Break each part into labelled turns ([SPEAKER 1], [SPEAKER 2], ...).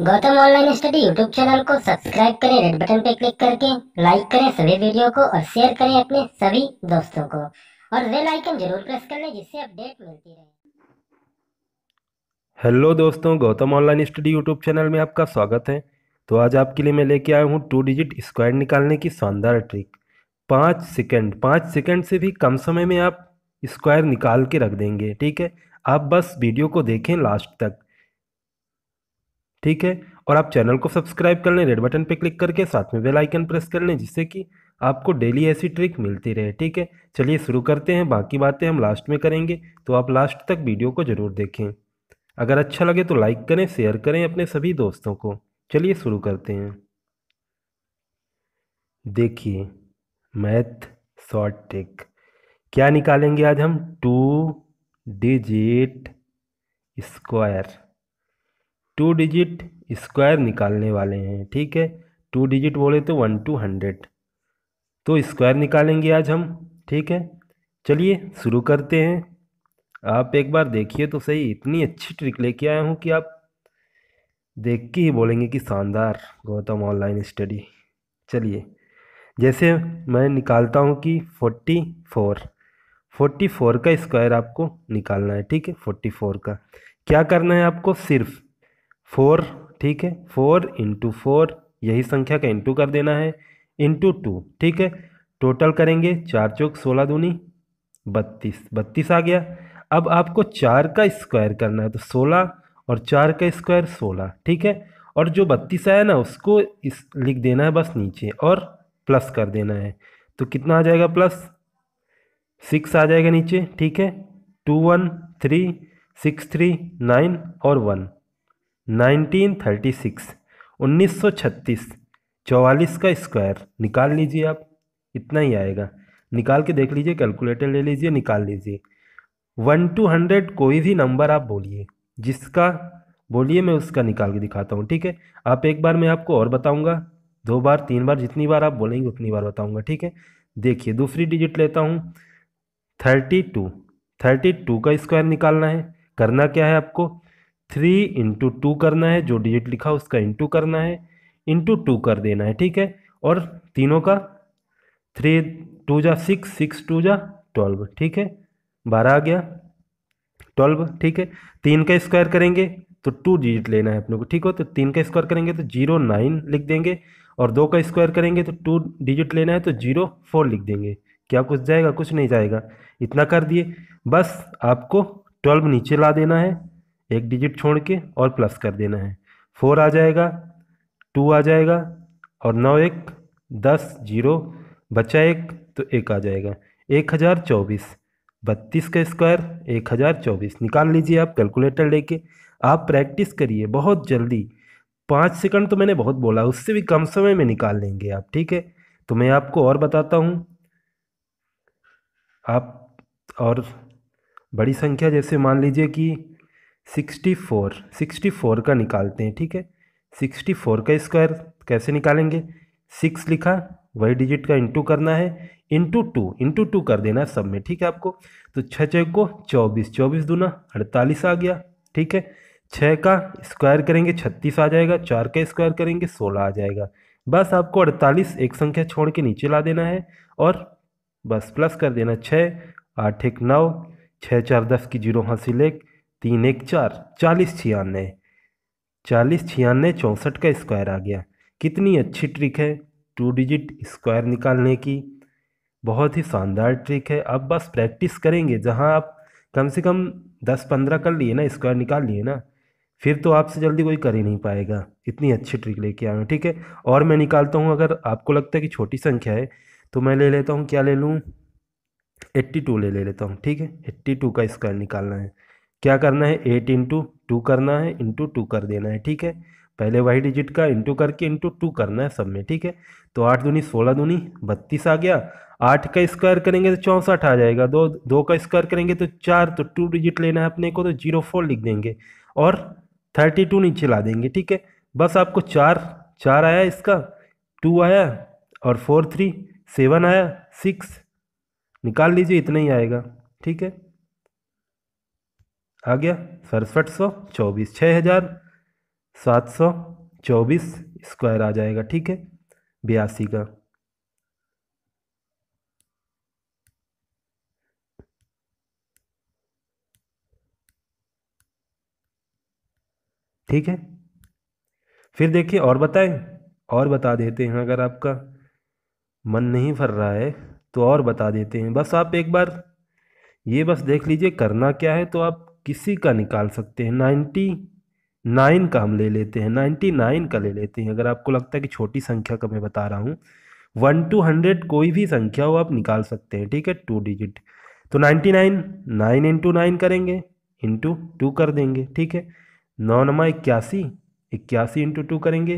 [SPEAKER 1] Gautam online study YouTube channel को subscribe करें red button पे क्लिक करके लाइक करें सभी वीडियो को और शेयर करें अपने सभी दोस्तों को और बेल आइकन जरूर प्रेस कर लें जिससे अपडेट मिलती रहे हेलो दोस्तों Gautam online study YouTube channel में आपका स्वागत है तो आज आपके लिए मैं लेके आया हूँ टू डिजिट स्क्वायर निकालने की शानदार ट्रिक पाँच सेकेंड पाँच सेकेंड से भी कम समय में आप स्क्वायर निकाल के रख देंगे ठीक है आप बस वीडियो को देखें लास्ट तक ठीक है और आप चैनल को सब्सक्राइब कर लें रेड बटन पे क्लिक करके साथ में बेल आइकन प्रेस कर लें जिससे कि आपको डेली ऐसी ट्रिक मिलती रहे ठीक है चलिए शुरू करते हैं बाकी बातें हम लास्ट में करेंगे तो आप लास्ट तक वीडियो को ज़रूर देखें अगर अच्छा लगे तो लाइक करें शेयर करें अपने सभी दोस्तों को चलिए शुरू करते हैं देखिए मैथ शॉर्ट ट्रिक क्या निकालेंगे आज हम two digit square two digit square निकालने वाले हैं ठीक है टू डिजिट बोले तो वन टू हंड्रेड तो स्क्वायर निकालेंगे आज हम ठीक है चलिए शुरू करते हैं आप एक बार देखिए तो सही इतनी अच्छी ट्रिक लेके आया हूँ कि आप देख के ही बोलेंगे कि शानदार गौतम ऑनलाइन स्टडी चलिए जैसे मैं निकालता हूँ कि फोर्टी फोर फोर्टी फोर का स्क्वायर आपको निकालना है ठीक है फोर्टी फोर का क्या करना है आपको सिर्फ फोर ठीक है फोर इंटू फोर यही संख्या का इंटू कर देना है इंटू टू ठीक है टोटल करेंगे चार चौक सोलह दूनी बत्तीस बत्तीस आ गया अब आपको चार का स्क्वायर करना है तो सोलह और चार का स्क्वायर सोलह ठीक है और जो बत्तीस आया ना उसको इस लिख देना है बस नीचे और प्लस कर देना है तो कितना आ जाएगा प्लस सिक्स आ जाएगा नीचे ठीक है two one three six three nine और वन 1936 1936 44 का स्क्वायर निकाल लीजिए आप इतना ही आएगा निकाल के देख लीजिए कैलकुलेटर ले लीजिए निकाल लीजिए वन टू हंड्रेड कोई भी नंबर आप बोलिए जिसका बोलिए मैं उसका निकाल के दिखाता हूँ ठीक है आप एक बार मैं आपको और बताऊँगा दो बार तीन बार जितनी बार आप बोलेंगे उतनी बार बताऊँगा ठीक है देखिए दूसरी डिजिट लेता हूँ थर्टी टू थर्टी टू का स्क्वायर निकालना है करना क्या है आपको थ्री इंटू टू करना है जो डिजिट लिखा उसका इंटू करना है इंटू टू कर देना है ठीक है और तीनों का थ्री टू जा सिक्स सिक्स टू जा ट्वेल्व ठीक है बारह आ गया ट्वेल्व ठीक है तीन का स्क्वायर करेंगे तो टू डिजिट लेना है अपने को ठीक हो तो तीन का स्क्वायर करेंगे तो जीरो नाइन लिख देंगे और दो का स्क्वायर करेंगे तो टू डिजिट लेना है तो जीरो फोर लिख देंगे क्या कुछ जाएगा कुछ नहीं जाएगा इतना कर दिए बस आपको ट्वेल्व नीचे ला देना है एक डिजिट छोड़ के और प्लस कर देना है फोर आ जाएगा टू आ जाएगा और नौ एक दस जीरो बचा एक तो एक आ जाएगा एक हज़ार चौबीस बत्तीस का स्क्वायर एक हज़ार चौबीस निकाल लीजिए आप कैलकुलेटर लेके आप प्रैक्टिस करिए बहुत जल्दी पाँच सेकंड तो मैंने बहुत बोला उससे भी कम समय में निकाल लेंगे आप ठीक है तो मैं आपको और बताता हूँ आप और बड़ी संख्या जैसे मान लीजिए कि सिक्सटी फोर सिक्सटी फोर का निकालते हैं ठीक है सिक्सटी फोर का स्क्वायर कैसे निकालेंगे सिक्स लिखा वही डिजिट का इंटू करना है इंटू टू इंटू टू कर देना सब में ठीक है आपको तो छः छः को चौबीस चौबीस दूना अड़तालीस आ गया ठीक है छः का स्क्वायर करेंगे छत्तीस आ जाएगा चार का स्क्वायर करेंगे सोलह आ जाएगा बस आपको अड़तालीस एक संख्या छोड़ के नीचे ला देना है और बस प्लस कर देना छः आठ एक नौ छः चार दस की जीरो हासिल एक तीन एक चार चालीस छियानवे चालीस छियानवे चौंसठ का स्क्वायर आ गया कितनी अच्छी ट्रिक है टू डिजिट स्क्वायर निकालने की बहुत ही शानदार ट्रिक है अब बस प्रैक्टिस करेंगे जहाँ आप कम से कम दस पंद्रह कर लिए ना स्क्वायर निकाल लिए ना फिर तो आपसे जल्दी कोई कर ही नहीं पाएगा इतनी अच्छी ट्रिक लेके आया ठीक है और मैं निकालता हूँ अगर आपको लगता है कि छोटी संख्या है तो मैं ले लेता हूँ क्या ले लूँ एट्टी टू ले लेता हूँ ठीक है एट्टी टू का स्क्वायर निकालना है क्या करना है एट इंटू टू करना है इंटू टू कर देना है ठीक है पहले वही डिजिट का इंटू करके इंटू टू करना है सब में ठीक है तो आठ दूनी सोलह दूनी बत्तीस आ गया आठ का स्क्वायर करेंगे तो चौंसठ आ जाएगा दो दो का स्क्वायर करेंगे तो चार तो टू डिजिट लेना है अपने को तो जीरो फोर लिख देंगे और थर्टी टू नीचे ला देंगे ठीक है बस आपको चार चार आया इसका टू आया और फोर थ्री सेवन आया सिक्स निकाल लीजिए इतना ही आएगा ठीक है आ गया सड़सठ सौ चौबीस छः हज़ार सात सौ चौबीस स्क्वायर आ जाएगा ठीक है बयासी का ठीक है फिर देखिए और बताएं और बता देते हैं अगर आपका मन नहीं फर रहा है तो और बता देते हैं बस आप एक बार ये बस देख लीजिए करना क्या है तो आप किसी का निकाल सकते हैं नाइन्टी नाइन का हम ले लेते हैं नाइन्टी नाइन का ले लेते हैं अगर आपको लगता है कि छोटी संख्या का मैं बता रहा हूँ वन टू हंड्रेड कोई भी संख्या हो आप निकाल सकते हैं ठीक है टू डिजिट तो ninety nine nine into nine करेंगे इंटू टू कर देंगे ठीक है नौ नमा इक्यासी इक्यासी इंटू टू करेंगे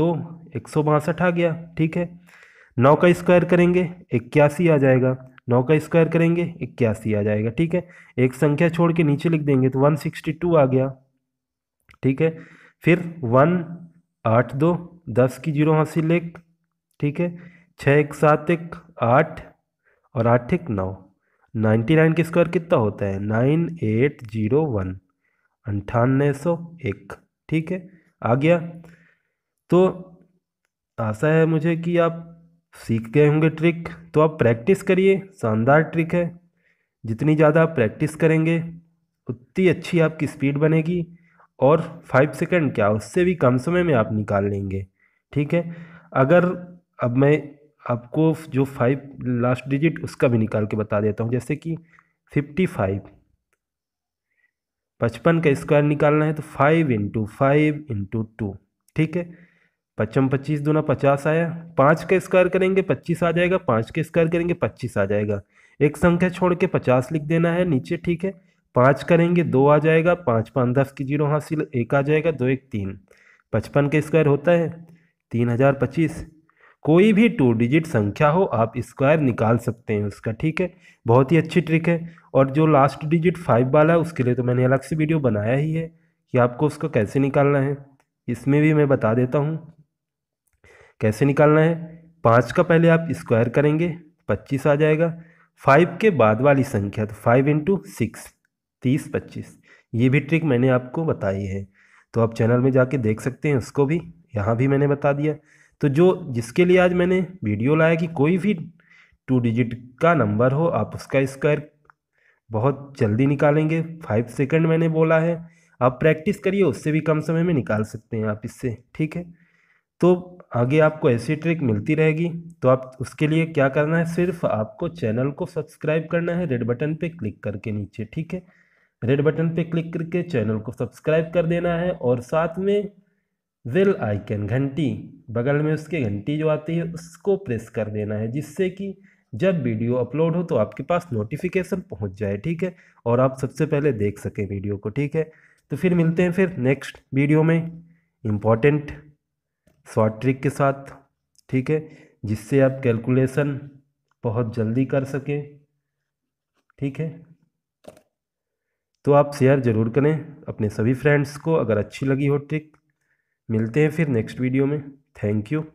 [SPEAKER 1] दो एक सौ बासठ आ गया ठीक है नौ का स्क्वायर करेंगे इक्यासी आ जाएगा नौ का स्क्वायर करेंगे इक्यासी आ जाएगा ठीक है एक संख्या छोड़ के नीचे लिख देंगे तो वन सिक्सटी टू आ गया ठीक है फिर वन आठ दो दस की जीरो हासिल एक ठीक है छः एक सात एक आठ और आठ एक नौ नाइन्टी नाइन का स्क्वायर कितना होता है नाइन एट जीरो वन अंठानवे सौ एक ठीक है आ गया तो आशा है मुझे कि आप सीख गए होंगे ट्रिक तो आप प्रैक्टिस करिए शानदार ट्रिक है जितनी ज़्यादा आप प्रैक्टिस करेंगे उतनी अच्छी आपकी स्पीड बनेगी और फाइव सेकेंड क्या उससे भी कम समय में आप निकाल लेंगे ठीक है अगर अब मैं आपको जो फाइव लास्ट डिजिट उसका भी निकाल के बता देता हूँ जैसे कि फिफ्टी फाइव पचपन का स्क्वायर निकालना है तो five into five into two ठीक है पचम पच्चीस दूना पचास आया पाँच का स्क्वायर करेंगे पच्चीस आ जाएगा पाँच का स्क्वायर करेंगे पच्चीस आ जाएगा एक संख्या छोड़ के पचास लिख देना है नीचे ठीक है पाँच करेंगे दो आ जाएगा पाँच पाँच दस की जीरो हासिल एक आ जाएगा दो एक तीन पचपन का स्क्वायर होता है तीन हज़ार पच्चीस कोई भी टू डिजिट संख्या हो आप स्क्वायर निकाल सकते हैं उसका ठीक है बहुत ही अच्छी ट्रिक है और जो लास्ट डिजिट फाइव वाला है उसके लिए तो मैंने अलग से वीडियो बनाया ही है कि आपको उसको कैसे निकालना है इसमें भी मैं बता देता हूँ कैसे निकालना है पाँच का पहले आप स्क्वायर करेंगे पच्चीस आ जाएगा फाइव के बाद वाली संख्या तो फाइव इंटू सिक्स तीस पच्चीस ये भी ट्रिक मैंने आपको बताई है तो आप चैनल में जाके देख सकते हैं उसको भी यहाँ भी मैंने बता दिया तो जो जिसके लिए आज मैंने वीडियो लाया कि कोई भी टू डिजिट का नंबर हो आप उसका स्क्वायर बहुत जल्दी निकालेंगे फाइव सेकंड मैंने बोला है आप प्रैक्टिस करिए उससे भी कम समय में निकाल सकते हैं आप इससे ठीक है तो आगे आपको ऐसी ट्रिक मिलती रहेगी तो आप उसके लिए क्या करना है सिर्फ आपको चैनल को सब्सक्राइब करना है रेड बटन पे क्लिक करके नीचे ठीक है रेड बटन पे क्लिक करके चैनल को सब्सक्राइब कर देना है और साथ में वेल आइकन घंटी बगल में उसके घंटी जो आती है उसको प्रेस कर देना है जिससे कि जब वीडियो अपलोड हो तो आपके पास नोटिफिकेशन पहुँच जाए ठीक है और आप सबसे पहले देख सकें वीडियो को ठीक है तो फिर मिलते हैं फिर नेक्स्ट वीडियो में इम्पॉर्टेंट शॉर्ट ट्रिक के साथ ठीक है जिससे आप कैलकुलेशन बहुत जल्दी कर सकें ठीक है तो आप शेयर ज़रूर करें अपने सभी फ्रेंड्स को अगर अच्छी लगी हो ट्रिक मिलते हैं फिर नेक्स्ट वीडियो में थैंक यू